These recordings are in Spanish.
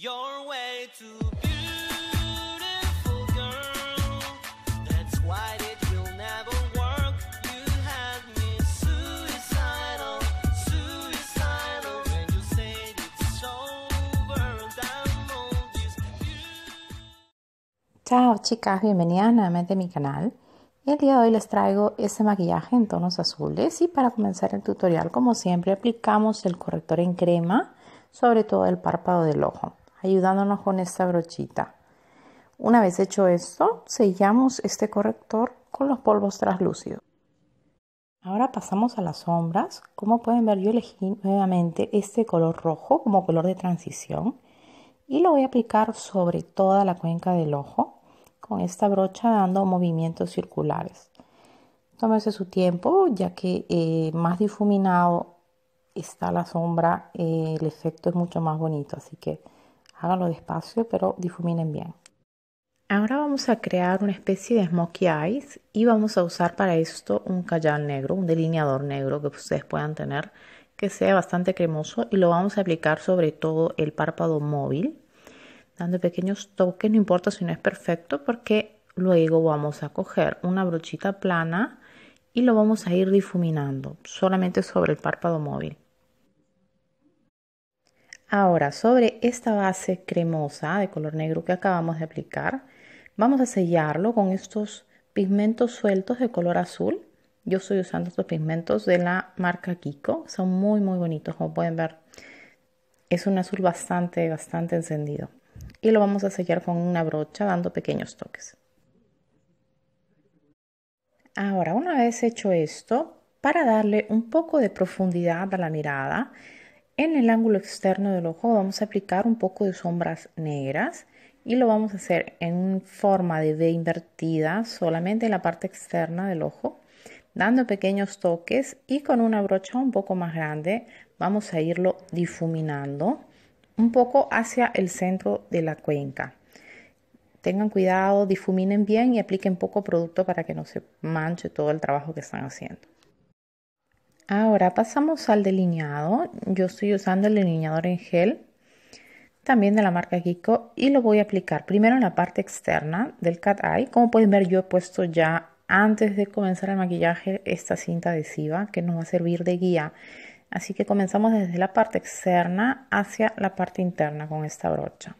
Your way to beautiful girl. That's why it will never work. Chao chicas, bienvenidas nuevamente a mi canal. El día de hoy les traigo este maquillaje en tonos azules y para comenzar el tutorial como siempre aplicamos el corrector en crema sobre todo el párpado del ojo ayudándonos con esta brochita. Una vez hecho esto, sellamos este corrector con los polvos translúcidos. Ahora pasamos a las sombras. Como pueden ver, yo elegí nuevamente este color rojo como color de transición y lo voy a aplicar sobre toda la cuenca del ojo con esta brocha dando movimientos circulares. Tómese su tiempo ya que eh, más difuminado está la sombra, eh, el efecto es mucho más bonito, así que Háganlo despacio, pero difuminen bien. Ahora vamos a crear una especie de smokey eyes y vamos a usar para esto un callal negro, un delineador negro que ustedes puedan tener que sea bastante cremoso y lo vamos a aplicar sobre todo el párpado móvil, dando pequeños toques, no importa si no es perfecto, porque luego vamos a coger una brochita plana y lo vamos a ir difuminando solamente sobre el párpado móvil. Ahora, sobre esta base cremosa de color negro que acabamos de aplicar, vamos a sellarlo con estos pigmentos sueltos de color azul. Yo estoy usando estos pigmentos de la marca Kiko, son muy muy bonitos, como pueden ver. Es un azul bastante, bastante encendido. Y lo vamos a sellar con una brocha dando pequeños toques. Ahora, una vez hecho esto, para darle un poco de profundidad a la mirada, en el ángulo externo del ojo vamos a aplicar un poco de sombras negras y lo vamos a hacer en forma de V invertida solamente en la parte externa del ojo, dando pequeños toques y con una brocha un poco más grande vamos a irlo difuminando un poco hacia el centro de la cuenca. Tengan cuidado, difuminen bien y apliquen poco producto para que no se manche todo el trabajo que están haciendo. Ahora pasamos al delineado. Yo estoy usando el delineador en gel, también de la marca Kiko, y lo voy a aplicar primero en la parte externa del cat eye. Como pueden ver, yo he puesto ya antes de comenzar el maquillaje esta cinta adhesiva que nos va a servir de guía. Así que comenzamos desde la parte externa hacia la parte interna con esta brocha.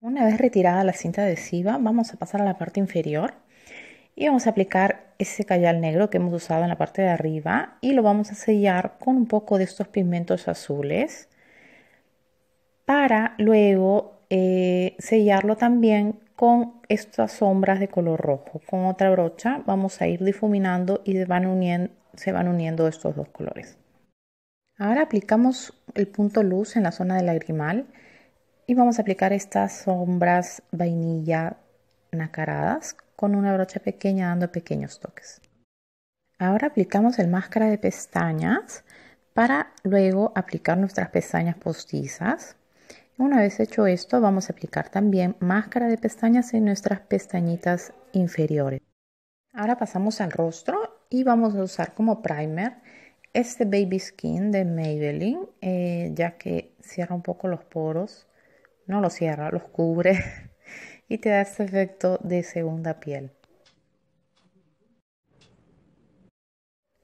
Una vez retirada la cinta adhesiva, vamos a pasar a la parte inferior y vamos a aplicar ese callal negro que hemos usado en la parte de arriba y lo vamos a sellar con un poco de estos pigmentos azules para luego eh, sellarlo también con estas sombras de color rojo. Con otra brocha vamos a ir difuminando y se van uniendo, se van uniendo estos dos colores. Ahora aplicamos el punto luz en la zona del lagrimal y vamos a aplicar estas sombras vainilla nacaradas con una brocha pequeña dando pequeños toques. Ahora aplicamos el máscara de pestañas para luego aplicar nuestras pestañas postizas. Una vez hecho esto, vamos a aplicar también máscara de pestañas en nuestras pestañitas inferiores. Ahora pasamos al rostro y vamos a usar como primer este Baby Skin de Maybelline, eh, ya que cierra un poco los poros, no los cierra, los cubre y te da este efecto de segunda piel.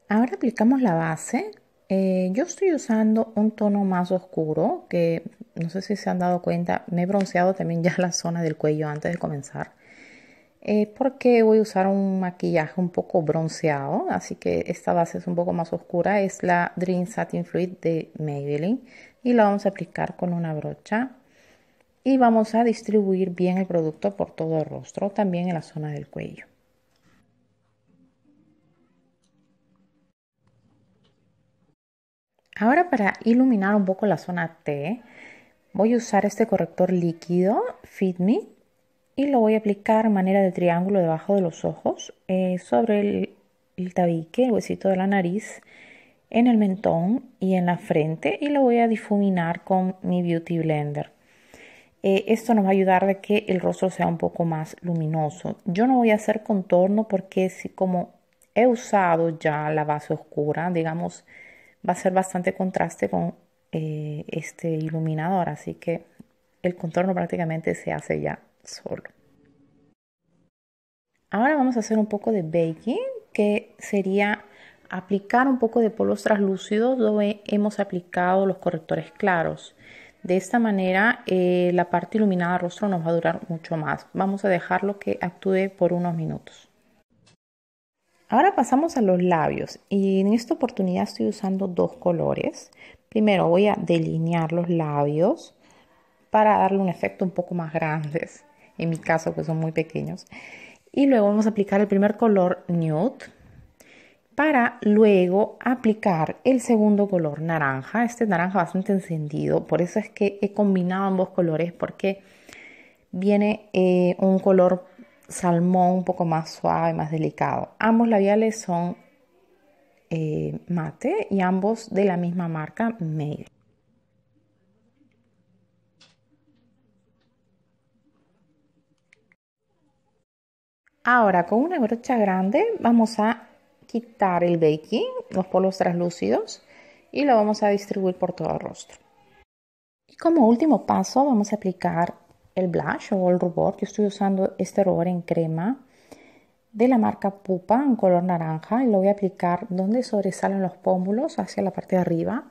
Ahora aplicamos la base. Eh, yo estoy usando un tono más oscuro que no sé si se han dado cuenta, me he bronceado también ya la zona del cuello antes de comenzar. Eh, porque voy a usar un maquillaje un poco bronceado, así que esta base es un poco más oscura, es la Dream Satin Fluid de Maybelline y la vamos a aplicar con una brocha y vamos a distribuir bien el producto por todo el rostro, también en la zona del cuello. Ahora para iluminar un poco la zona T, voy a usar este corrector líquido Fit Me y lo voy a aplicar de manera de triángulo debajo de los ojos, eh, sobre el, el tabique, el huesito de la nariz, en el mentón y en la frente y lo voy a difuminar con mi Beauty Blender. Eh, esto nos va a ayudar de que el rostro sea un poco más luminoso. Yo no voy a hacer contorno porque si como he usado ya la base oscura, digamos, va a ser bastante contraste con eh, este iluminador, así que el contorno prácticamente se hace ya solo. Ahora vamos a hacer un poco de baking, que sería aplicar un poco de polvos translúcidos donde hemos aplicado los correctores claros. De esta manera eh, la parte iluminada del rostro nos va a durar mucho más. Vamos a dejarlo que actúe por unos minutos. Ahora pasamos a los labios y en esta oportunidad estoy usando dos colores. Primero voy a delinear los labios para darle un efecto un poco más grandes, en mi caso que son muy pequeños. Y luego vamos a aplicar el primer color nude para luego aplicar el segundo color naranja, este naranja bastante encendido, por eso es que he combinado ambos colores porque viene eh, un color salmón un poco más suave, más delicado. Ambos labiales son eh, mate y ambos de la misma marca Mail. Ahora con una brocha grande vamos a quitar el baking, los polos translúcidos, y lo vamos a distribuir por todo el rostro. Y como último paso vamos a aplicar el blush o el rubor. Yo estoy usando este rubor en crema de la marca Pupa en color naranja y lo voy a aplicar donde sobresalen los pómulos hacia la parte de arriba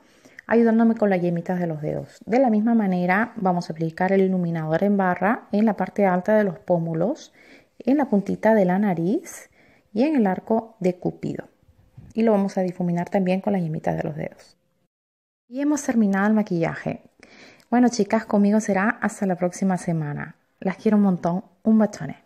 ayudándome con las yemitas de los dedos. De la misma manera vamos a aplicar el iluminador en barra en la parte alta de los pómulos, en la puntita de la nariz y en el arco de Cupido. Y lo vamos a difuminar también con las yemitas de los dedos. Y hemos terminado el maquillaje. Bueno chicas, conmigo será hasta la próxima semana. Las quiero un montón. Un bachone.